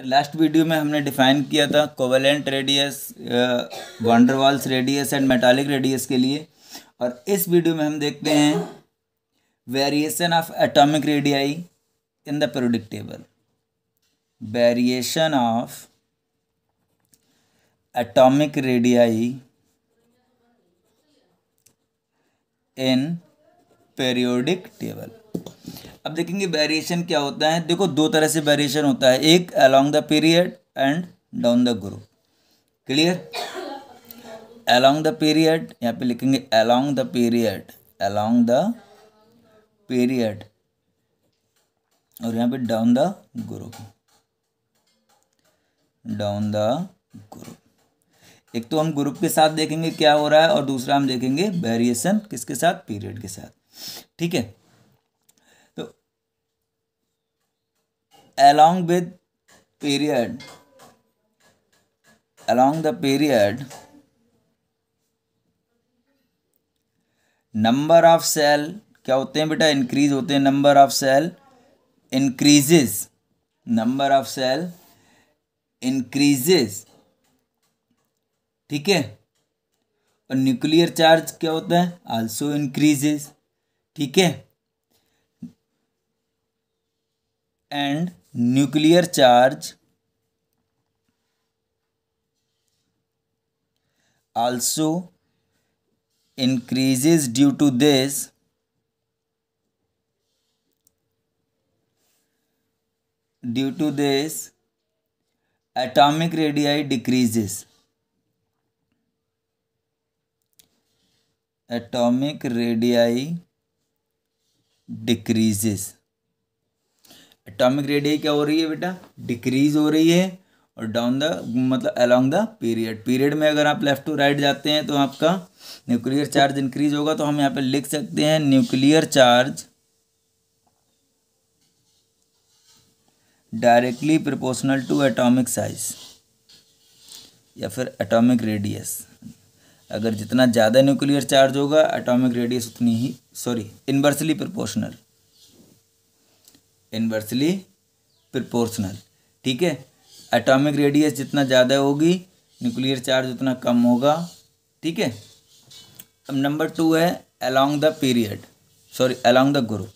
Last video में हमने define किया था covalent radius van der Waals radius and metallic radius के लिए और इस वीडियो में हम देखते हैं variation of atomic radii in the periodic table variation of atomic radii in periodic table अब देखेंगे वेरिएशन क्या होता है देखो दो तरह से वेरिएशन होता है एक along the period and down the group clear along the period यहाँ पे लिखेंगे along the period along the period और यहाँ पे down the group down the group एक तो हम ग्रुप के साथ देखेंगे क्या हो रहा है और दूसरा हम देखेंगे वेरिएशन किसके साथ पीरियड के साथ ठीक है along with period along the period number of cell क्या होते हैं बेटा increase होते हैं number of cell increases number of cell increases ठीक है और न्यूक्लियर चार्ज क्या होता है आल्सो इंक्रीजेस ठीक है and nuclear charge also increases due to this due to this atomic radii decreases atomic radii decreases atomic radius क्या हो रही है बेटा डिक्रीज हो रही है और डाउन द मतलब अलोंग द पीरियड पीरियड में अगर आप लेफ्ट टू राइट जाते हैं तो आपका न्यूक्लियर चार्ज इंक्रीज होगा तो हम यहाँ पे लिख सकते हैं nuclear charge directly proportional to atomic size या फिर एटॉमिक रेडियस अगर जितना ज़्यादा न्यूक्लियर चार्ज होगा एटॉमिक रेडियस उतनी ही sorry inversely proportional inversely proportional ठीक है एटॉमिक रेडियस जितना ज़्यादा होगी न्यूक्लियर चार्ज उतना कम होगा ठीक है अब नंबर टू है along the period sorry along the group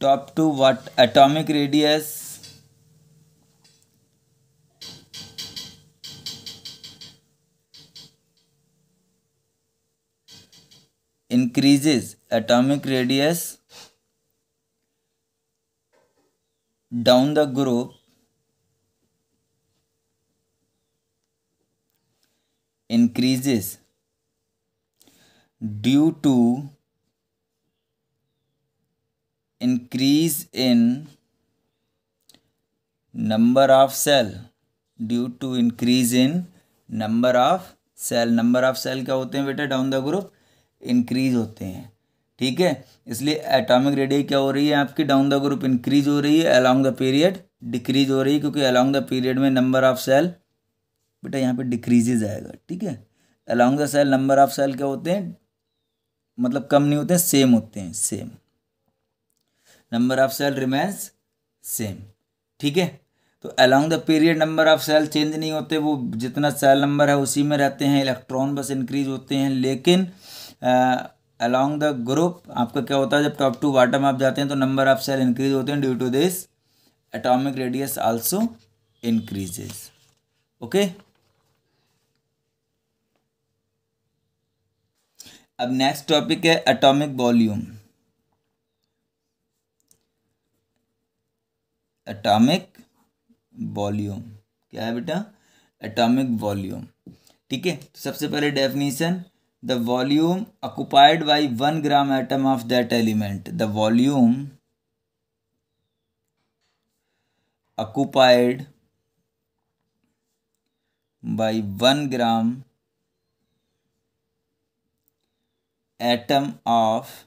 top to what atomic radius increases atomic radius down the group increases due to increase in number of cell due to increase in number of cell number of cell क्या होते हैं बेटा down the group increase होते हैं ठीक है इसलिए atomic radio क्या हो रही है आपकी डाउन द ग्रुप इंक्रीज हो रही है अलॉन्ग द पीरियड डिक्रीज हो रही है क्योंकि अलॉन्ग द पीरियड में नंबर ऑफ सेल बेटा यहाँ पे डिक्रीजेज आएगा ठीक है along the shell number of shell क्या होते हैं मतलब कम नहीं होते हैं सेम होते हैं same number of shell remains same ठीक है तो along the period number of shell change नहीं होते वो जितना सेल नंबर है उसी में रहते हैं इलेक्ट्रॉन बस इंक्रीज होते हैं लेकिन आ, अलॉन्ग द ग्रुप आपका क्या होता है जब टॉप टू बॉटम आप जाते हैं तो नंबर ऑफ सेल इंक्रीज होते हैं due to this atomic radius also increases okay अब नेक्स्ट टॉपिक है एटॉमिक वॉल्यूम एटॉमिक वॉल्यूम क्या है बेटा एटॉमिक वॉल्यूम ठीक है तो सबसे पहले definition the volume occupied by 1 gram atom of that element. The volume occupied by 1 gram atom of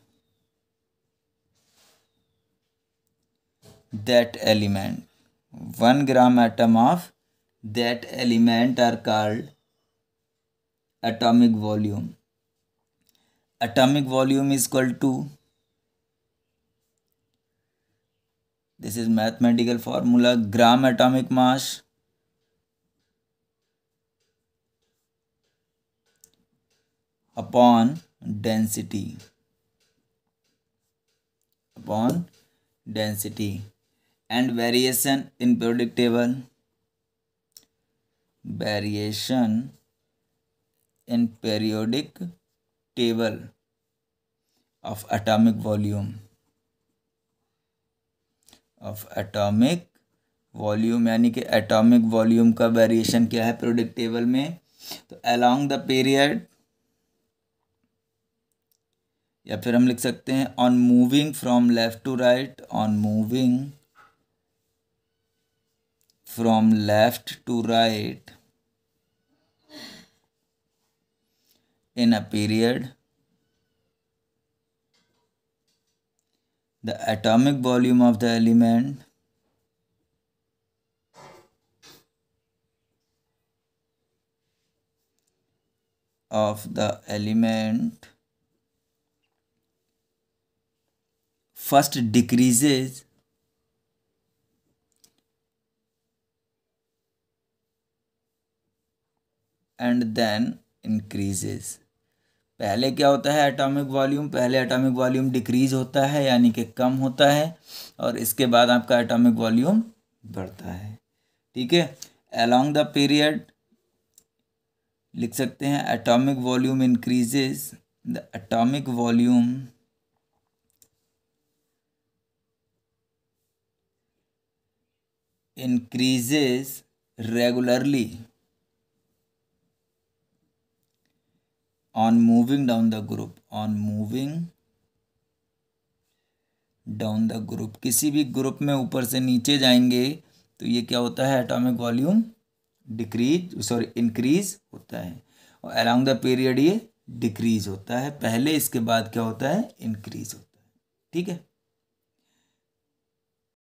that element. 1 gram atom of that element are called atomic volume atomic volume is equal to this is mathematical formula gram atomic mass upon density upon density and variation in periodic table variation in periodic table of atomic volume of atomic volume यानी कि atomic volume का variation क्या है product table में तो along the period या फिर हम लिख सकते हैं on moving from left to right on moving from left to right in a period the atomic volume of the element of the element first decreases and then increases पहले क्या होता है एटॉमिक वॉल्यूम पहले atomic volume decrease होता है यानी कि कम होता है और इसके बाद आपका एटॉमिक वॉल्यूम बढ़ता है ठीक है अलोंग द पीरियड लिख सकते हैं atomic volume increases the atomic volume increases regularly on moving down the group on moving down the group किसी भी ग्रुप में ऊपर से नीचे जाएंगे तो ये क्या होता है atomic volume decrease sorry increase होता है और along द पीरियड ये डिक्रीज होता है पहले इसके बाद क्या होता है इंक्रीज होता है ठीक है